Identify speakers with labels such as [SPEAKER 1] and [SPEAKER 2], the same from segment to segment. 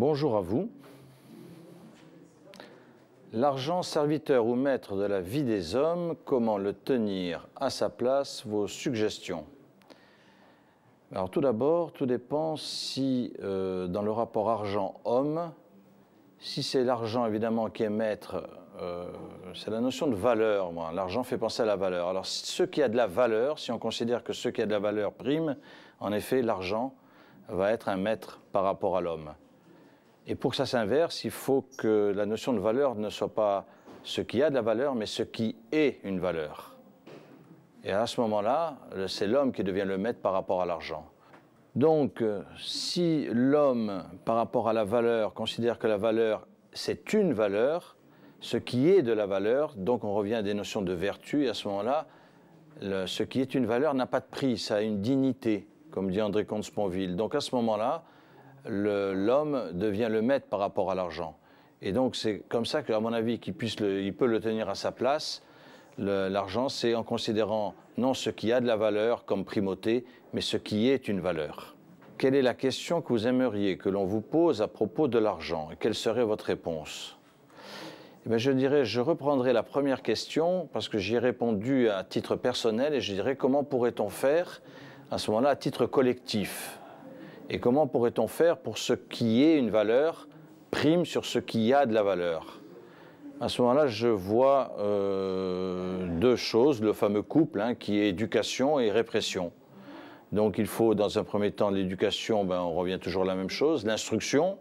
[SPEAKER 1] Bonjour à vous. L'argent serviteur ou maître de la vie des hommes, comment le tenir à sa place Vos suggestions. Alors tout d'abord, tout dépend si euh, dans le rapport argent-homme, si c'est l'argent évidemment qui est maître, euh, c'est la notion de valeur. L'argent fait penser à la valeur. Alors ce qui a de la valeur, si on considère que ce qui a de la valeur prime, en effet l'argent va être un maître par rapport à l'homme. Et pour que ça s'inverse, il faut que la notion de valeur ne soit pas ce qui a de la valeur, mais ce qui est une valeur. Et à ce moment-là, c'est l'homme qui devient le maître par rapport à l'argent. Donc, euh, si l'homme, par rapport à la valeur, considère que la valeur, c'est une valeur, ce qui est de la valeur, donc on revient à des notions de vertu, et à ce moment-là, ce qui est une valeur n'a pas de prix, ça a une dignité, comme dit André Comte-Sponville. Donc à ce moment-là, l'homme devient le maître par rapport à l'argent. Et donc c'est comme ça qu'à mon avis, puisse il peut le tenir à sa place. L'argent, c'est en considérant non ce qui a de la valeur comme primauté, mais ce qui est une valeur. Quelle est la question que vous aimeriez que l'on vous pose à propos de l'argent et quelle serait votre réponse eh bien, je dirais, je reprendrai la première question parce que j'y ai répondu à titre personnel et je dirais comment pourrait-on faire à ce moment-là à titre collectif et comment pourrait-on faire pour ce qui est une valeur prime sur ce qui a de la valeur À ce moment-là, je vois euh, deux choses, le fameux couple hein, qui est éducation et répression. Donc il faut, dans un premier temps, l'éducation, ben, on revient toujours à la même chose, l'instruction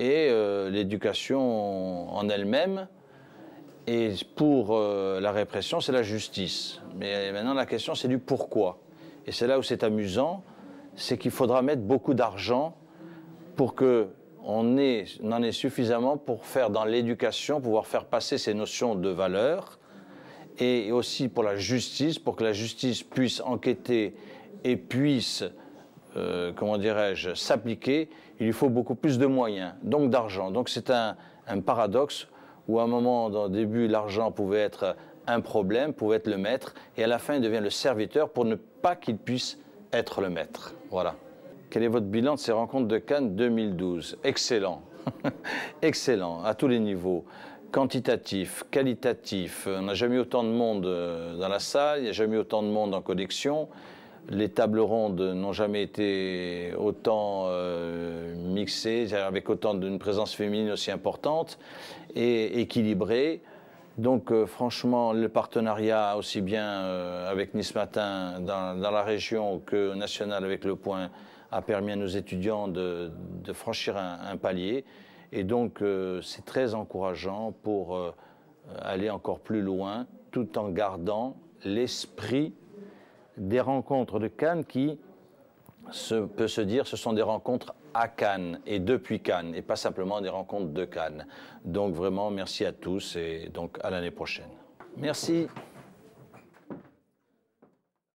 [SPEAKER 1] et euh, l'éducation en elle-même. Et pour euh, la répression, c'est la justice. Mais maintenant, la question, c'est du pourquoi. Et c'est là où c'est amusant c'est qu'il faudra mettre beaucoup d'argent pour que on, en ait suffisamment pour faire dans l'éducation, pouvoir faire passer ces notions de valeur, et aussi pour la justice, pour que la justice puisse enquêter et puisse, euh, comment dirais-je, s'appliquer, il lui faut beaucoup plus de moyens, donc d'argent. Donc c'est un, un, paradoxe où à un moment, dans le début, l'argent pouvait être un problème, pouvait être le maître, et à la fin, il devient le serviteur pour ne pas qu'il puisse être le maître. Voilà. Quel est votre bilan de ces rencontres de Cannes 2012 Excellent. Excellent, à tous les niveaux. Quantitatif, qualitatif. On n'a jamais eu autant de monde euh, dans la salle, il n'y a jamais eu autant de monde en collection. Les tables rondes n'ont jamais été autant euh, mixées, avec autant d'une présence féminine aussi importante et équilibrée. Donc euh, franchement, le partenariat aussi bien euh, avec Nice Matin dans, la région que national avec Le Point a permis à nos étudiants de, franchir un, palier. Et donc euh, c'est très encourageant pour aller encore plus loin tout en gardant l'esprit des rencontres de Cannes qui, peut se dire ce sont des rencontres à Cannes et depuis Cannes et pas simplement des rencontres de Cannes. Donc vraiment merci à tous et donc à l'année prochaine. Merci.